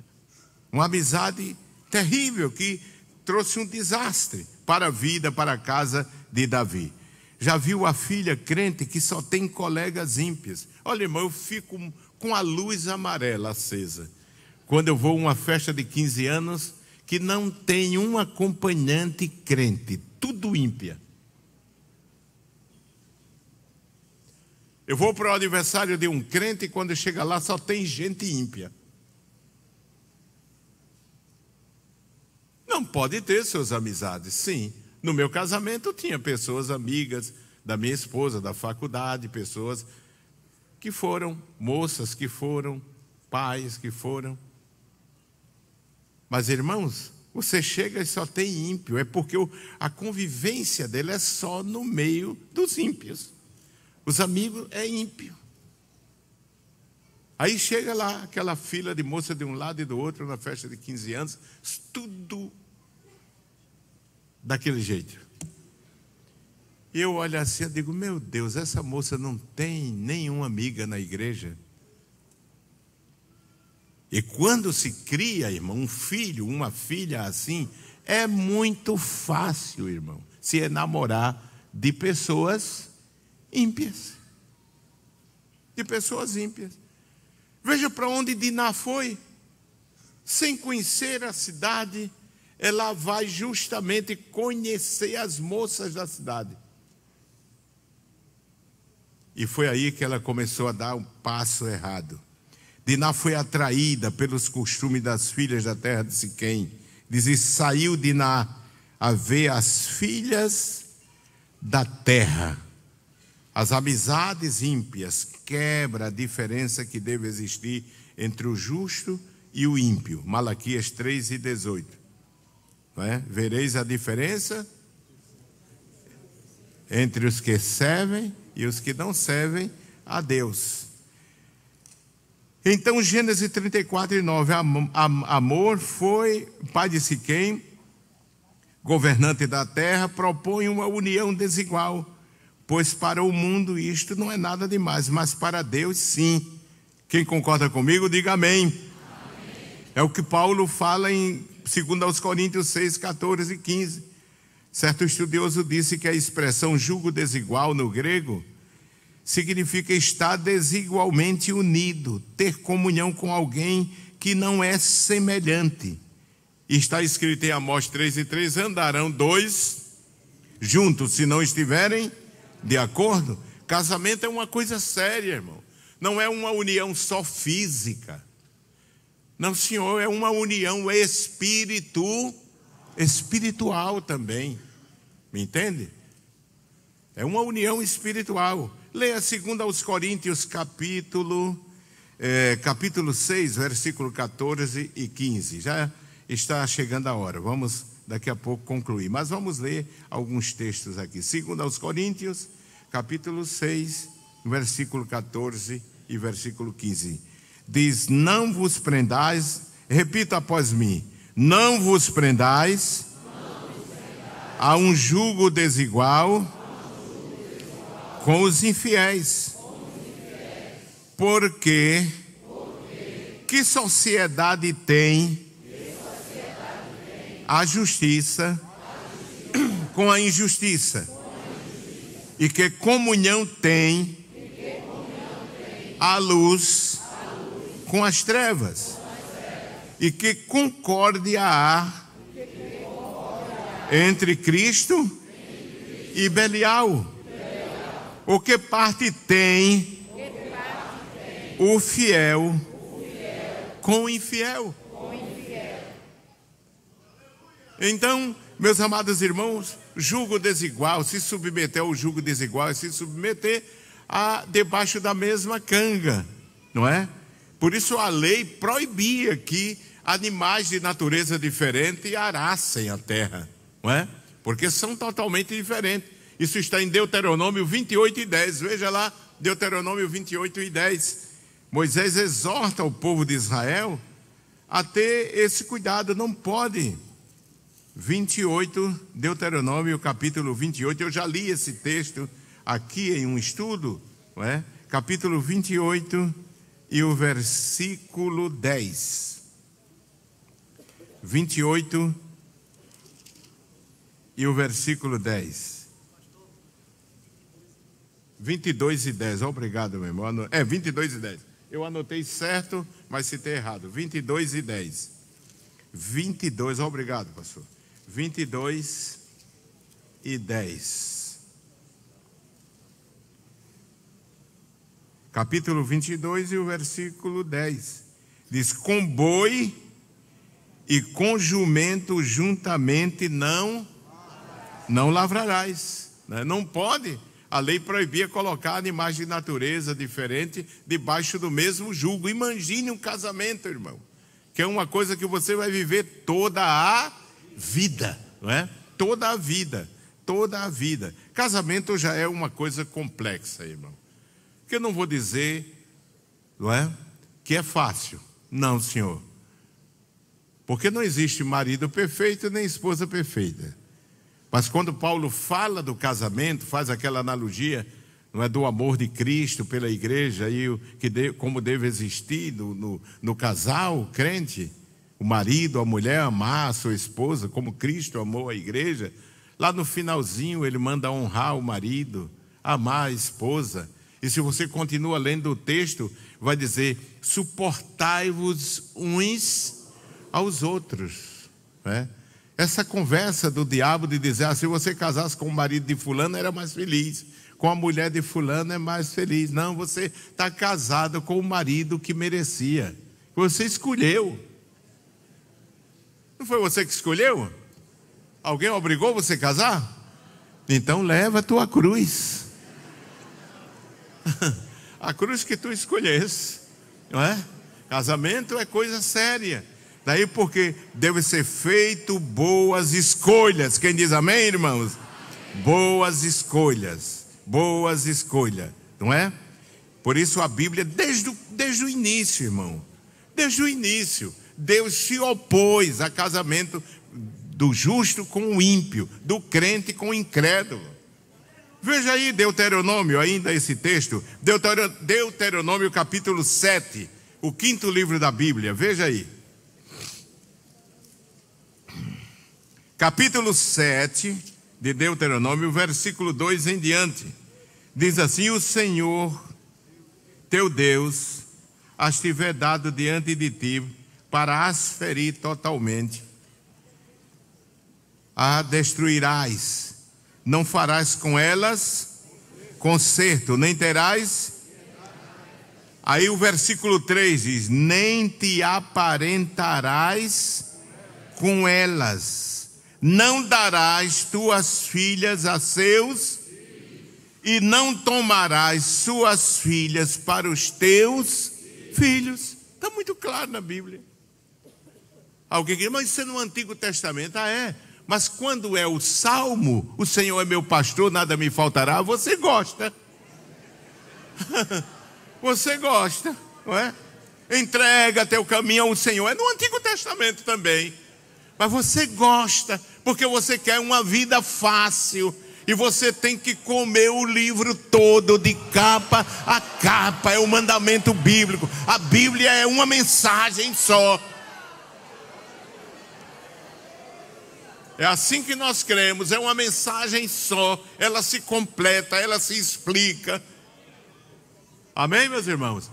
Uma amizade terrível que trouxe um desastre para a vida, para a casa de Davi já viu a filha crente que só tem colegas ímpios. Olha, irmão, eu fico com a luz amarela acesa. Quando eu vou a uma festa de 15 anos que não tem um acompanhante crente, tudo ímpia. Eu vou para o aniversário de um crente e quando chega lá só tem gente ímpia. Não pode ter suas amizades, sim, no meu casamento tinha pessoas amigas da minha esposa, da faculdade, pessoas que foram moças, que foram pais, que foram. Mas irmãos, você chega e só tem ímpio, é porque a convivência dele é só no meio dos ímpios. Os amigos é ímpio. Aí chega lá aquela fila de moça de um lado e do outro na festa de 15 anos, tudo daquele jeito. Eu olho assim e digo: Meu Deus, essa moça não tem nenhuma amiga na igreja. E quando se cria, irmão, um filho, uma filha assim, é muito fácil, irmão, se enamorar de pessoas ímpias. De pessoas ímpias. Veja para onde Diná foi, sem conhecer a cidade, ela vai justamente conhecer as moças da cidade. E foi aí que ela começou a dar um passo errado. Diná foi atraída pelos costumes das filhas da terra de Siquém. Diz e saiu Diná a ver as filhas da terra. As amizades ímpias quebra a diferença que deve existir entre o justo e o ímpio. Malaquias 3 e 18. É? Vereis a diferença entre os que servem e os que não servem a Deus. Então, Gênesis 34 e 9, Amor foi, pai de Siquém, governante da terra, propõe uma união desigual, pois para o mundo isto não é nada demais, mas para Deus sim. Quem concorda comigo, diga amém. amém. É o que Paulo fala em segundo aos Coríntios 6, 14 e 15. Certo estudioso disse que a expressão "jugo desigual no grego significa estar desigualmente unido, ter comunhão com alguém que não é semelhante. Está escrito em Amós 3 e 3: andarão dois juntos se não estiverem de acordo. Casamento é uma coisa séria, irmão. Não é uma união só física. Não, Senhor, é uma união é espírito, espiritual também. Me entende? É uma união espiritual. Leia segundo aos Coríntios, capítulo, é, capítulo 6, versículo 14 e 15. Já está chegando a hora. Vamos daqui a pouco concluir. Mas vamos ler alguns textos aqui. Segundo aos Coríntios, capítulo 6, versículo 14 e versículo 15 diz: Não vos prendais, repita após mim: Não vos prendais, não vos prendais. a um jugo desigual, um jugo desigual. Com, os infiéis. com os infiéis. Porque, Porque que sociedade tem, que sociedade tem a, justiça a justiça com a injustiça? E que comunhão tem, e que comunhão tem a luz com as trevas e que concórdia há entre Cristo e Belial. O que parte tem o fiel com o infiel? Então, meus amados irmãos, julgo desigual, se submeter ao julgo desigual, é se submeter a debaixo da mesma canga, não é? Por isso a lei proibia que animais de natureza diferente arassem a terra, não é? Porque são totalmente diferentes. Isso está em Deuteronômio 28 e 10. Veja lá, Deuteronômio 28 e 10. Moisés exorta o povo de Israel a ter esse cuidado, não pode. 28, Deuteronômio capítulo 28, eu já li esse texto aqui em um estudo, não é? capítulo 28, e o versículo 10. 28 e o versículo 10. 22 e 10. Obrigado, meu irmão. É, 22 e 10. Eu anotei certo, mas citei errado. 22 e 10. 22, obrigado, pastor. 22 e 10. capítulo 22 e o versículo 10. Diz: Com boi e com jumento juntamente não não lavrarás. Né? Não pode. A lei proibia colocar animais de natureza diferente debaixo do mesmo jugo. Imagine um casamento, irmão, que é uma coisa que você vai viver toda a vida, não é? Toda a vida, toda a vida. Casamento já é uma coisa complexa, irmão. Porque eu não vou dizer, não é? Que é fácil. Não, senhor. Porque não existe marido perfeito nem esposa perfeita. Mas quando Paulo fala do casamento, faz aquela analogia, não é do amor de Cristo pela igreja e o, que de, como deve existir no, no, no casal crente, o marido, a mulher amar a sua esposa como Cristo amou a igreja. Lá no finalzinho ele manda honrar o marido, amar a esposa, e se você continua lendo o texto, vai dizer: suportai-vos uns aos outros. Né? Essa conversa do diabo de dizer: ah, se você casasse com o marido de Fulano, era mais feliz. Com a mulher de Fulano, é mais feliz. Não, você está casado com o marido que merecia. Você escolheu. Não foi você que escolheu? Alguém obrigou você a casar? Então leva a tua cruz. (laughs) a cruz que tu escolhesse, não é? Casamento é coisa séria. Daí porque deve ser feito boas escolhas. Quem diz amém, irmãos? Boas escolhas. Boas escolhas, não é? Por isso a Bíblia, desde, desde o início, irmão, desde o início, Deus se opôs a casamento do justo com o ímpio, do crente com o incrédulo. Veja aí Deuteronômio, ainda esse texto, Deuteronômio capítulo 7, o quinto livro da Bíblia, veja aí. Capítulo 7 de Deuteronômio, versículo 2 em diante. Diz assim: O Senhor teu Deus as tiver dado diante de ti para as ferir totalmente, a destruirás não farás com elas conserto, nem terás. Aí o versículo 3 diz: Nem te aparentarás com elas, não darás tuas filhas a seus, e não tomarás suas filhas para os teus filhos. Está muito claro na Bíblia. Alguém diz, mas isso é no Antigo Testamento. Ah, é? Mas quando é o salmo, o Senhor é meu pastor, nada me faltará, você gosta. (laughs) você gosta, não é? Entrega teu caminho ao Senhor. É no Antigo Testamento também. Mas você gosta, porque você quer uma vida fácil. E você tem que comer o livro todo, de capa a capa. É o mandamento bíblico. A Bíblia é uma mensagem só. É assim que nós cremos, é uma mensagem só, ela se completa, ela se explica. Amém, meus irmãos?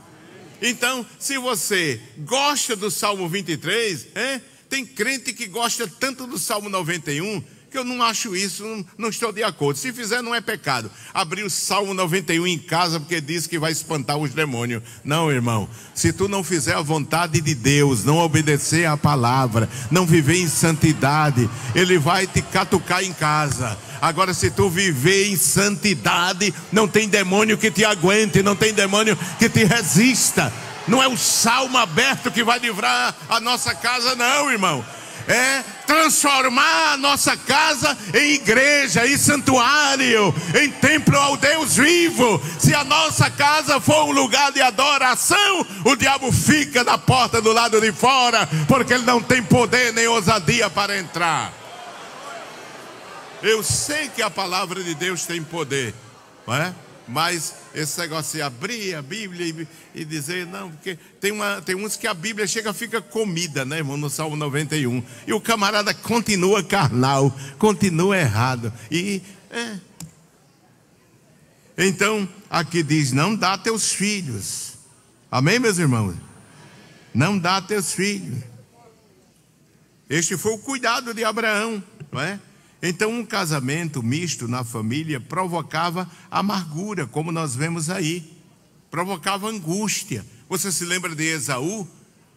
Então, se você gosta do Salmo 23, é, tem crente que gosta tanto do Salmo 91 que eu não acho isso, não, não estou de acordo. Se fizer, não é pecado. Abrir o Salmo 91 em casa porque diz que vai espantar os demônios. Não, irmão. Se tu não fizer a vontade de Deus, não obedecer à palavra, não viver em santidade, ele vai te catucar em casa. Agora, se tu viver em santidade, não tem demônio que te aguente, não tem demônio que te resista. Não é o salmo aberto que vai livrar a nossa casa, não, irmão é transformar a nossa casa em igreja, e santuário, em templo ao Deus vivo. Se a nossa casa for um lugar de adoração, o diabo fica na porta do lado de fora, porque ele não tem poder nem ousadia para entrar. Eu sei que a palavra de Deus tem poder, não é? Mas esse negócio de abrir a Bíblia e, e, dizer, não, porque tem, uma, tem uns que a Bíblia chega, fica comida, né, irmão, no Salmo 91. E o camarada continua carnal, continua errado. E é. Então, aqui diz: não dá teus filhos. Amém, meus irmãos? Não dá teus filhos. Este foi o cuidado de Abraão, não é? Então, um casamento misto na família provocava amargura, como nós vemos aí, provocava angústia. Você se lembra de Esaú,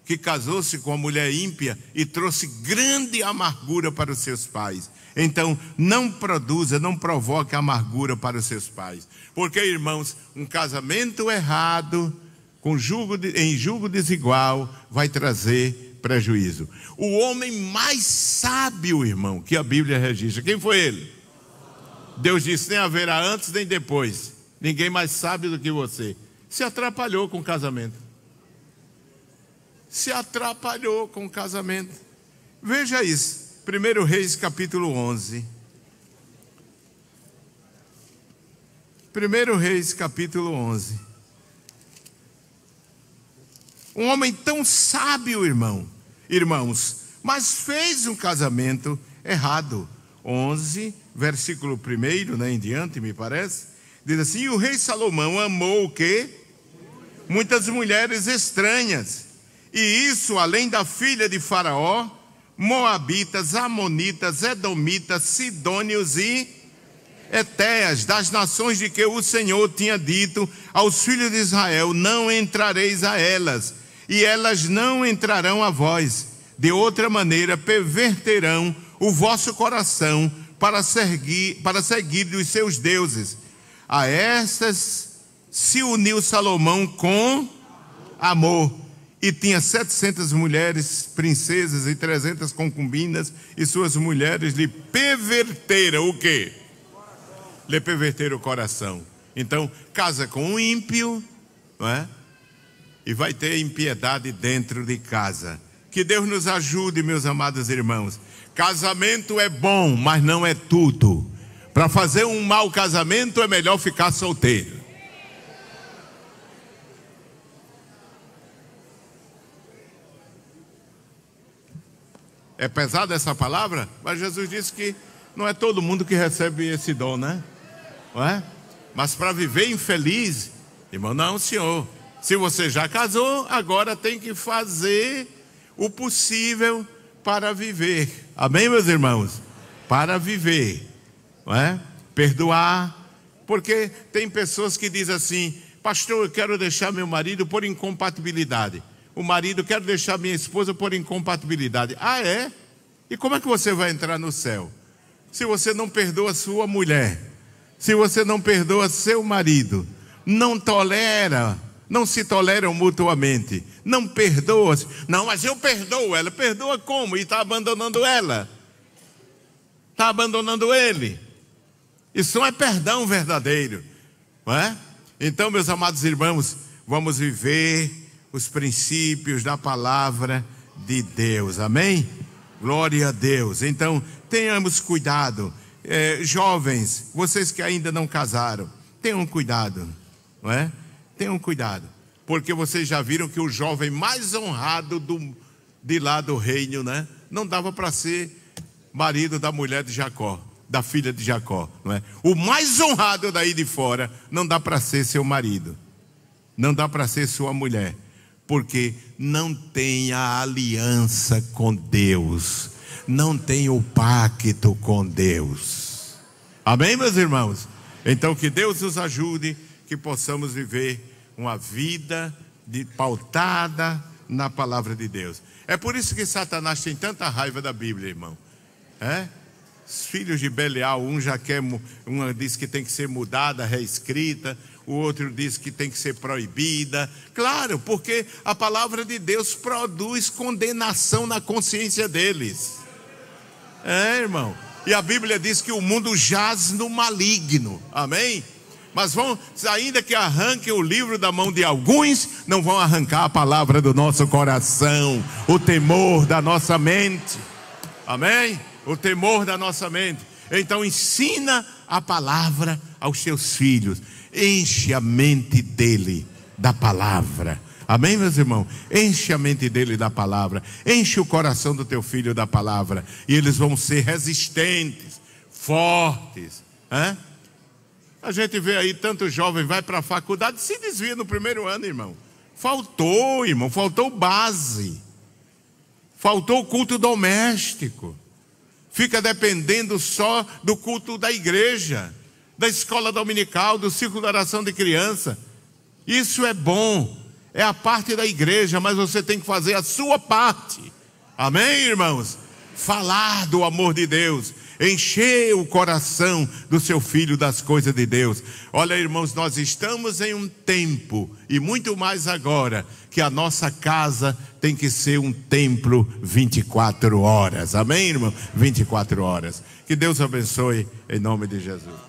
que casou-se com a mulher ímpia e trouxe grande amargura para os seus pais. Então, não produza, não provoque amargura para os seus pais. Porque, irmãos, um casamento errado, com julgo, em julgo desigual, vai trazer prejuízo. O homem mais sábio, irmão, que a Bíblia registra. Quem foi ele? Deus disse: nem haverá antes nem depois. Ninguém mais sábio do que você. Se atrapalhou com o casamento. Se atrapalhou com o casamento. Veja isso. 1 Reis capítulo 11. 1 Reis capítulo 11. Um homem tão sábio, irmão, irmãos, mas fez um casamento errado. 11, versículo 1, né, em diante, me parece, diz assim: e o rei Salomão amou o quê? Muitas mulheres estranhas. E isso, além da filha de Faraó, Moabitas, Amonitas, Edomitas, Sidônios e Etéas, das nações de que o Senhor tinha dito aos filhos de Israel: Não entrareis a elas, e elas não entrarão a vós, de outra maneira perverterão o vosso coração para seguir, para seguir os seus deuses. A essas se uniu Salomão com amor e tinha setecentas mulheres, princesas e trezentas concubinas, e suas mulheres lhe perverteram o quê? Lhe perverteram o coração. Então, casa com um ímpio, não é? e vai ter impiedade dentro de casa. Que Deus nos ajude, meus amados irmãos. Casamento é bom, mas não é tudo. Para fazer um mau casamento é melhor ficar solteiro. É pesada essa palavra, mas Jesus disse que não é todo mundo que recebe esse dom, né? Não é? Mas para viver infeliz, irmão, não, senhor. Se você já casou, agora tem que fazer o possível para viver. Amém, meus irmãos? Para viver, não é? Perdoar, porque tem pessoas que dizem assim: "Pastor, eu quero deixar meu marido por incompatibilidade. O marido quero deixar minha esposa por incompatibilidade". Ah, é? E como é que você vai entrar no céu? Se você não perdoa sua mulher, se você não perdoa seu marido, não tolera não se toleram mutuamente, não perdoam Não, mas eu perdoo ela. Perdoa como? E está abandonando ela. Está abandonando ele. Isso não é perdão verdadeiro. Não é? Então, meus amados irmãos, vamos viver os princípios da palavra de Deus. Amém? Glória a Deus. Então, tenhamos cuidado. É, jovens, vocês que ainda não casaram, tenham cuidado. Não é? tenham cuidado, porque vocês já viram que o jovem mais honrado do, de lá do reino, né? Não dava para ser marido da mulher de Jacó, da filha de Jacó, não é? O mais honrado daí de fora não dá para ser seu marido, não dá para ser sua mulher, porque não tem a aliança com Deus, não tem o pacto com Deus. Amém, meus irmãos? Então que Deus os ajude que possamos viver uma vida de, pautada na palavra de Deus. É por isso que Satanás tem tanta raiva da Bíblia, irmão. É? Os filhos de Belial, um já quer, uma diz que tem que ser mudada, reescrita, o outro diz que tem que ser proibida. Claro, porque a palavra de Deus produz condenação na consciência deles. É, irmão. E a Bíblia diz que o mundo jaz no maligno. Amém? mas vão, ainda que arranquem o livro da mão de alguns, não vão arrancar a palavra do nosso coração, o temor da nossa mente. Amém? O temor da nossa mente. Então ensina a palavra aos seus filhos. Enche a mente dele da palavra. Amém, meus irmãos? Enche a mente dele da palavra. Enche o coração do teu filho da palavra. E eles vão ser resistentes, fortes. Hein? A gente vê aí tanto jovem vai para a faculdade se desvia no primeiro ano, irmão. Faltou, irmão, faltou base. Faltou o culto doméstico. Fica dependendo só do culto da igreja, da escola dominical, do círculo de oração de criança. Isso é bom, é a parte da igreja, mas você tem que fazer a sua parte. Amém, irmãos? Falar do amor de Deus, encher o coração do seu filho das coisas de Deus. Olha, irmãos, nós estamos em um tempo, e muito mais agora, que a nossa casa tem que ser um templo 24 horas. Amém, irmão? 24 horas. Que Deus abençoe em nome de Jesus.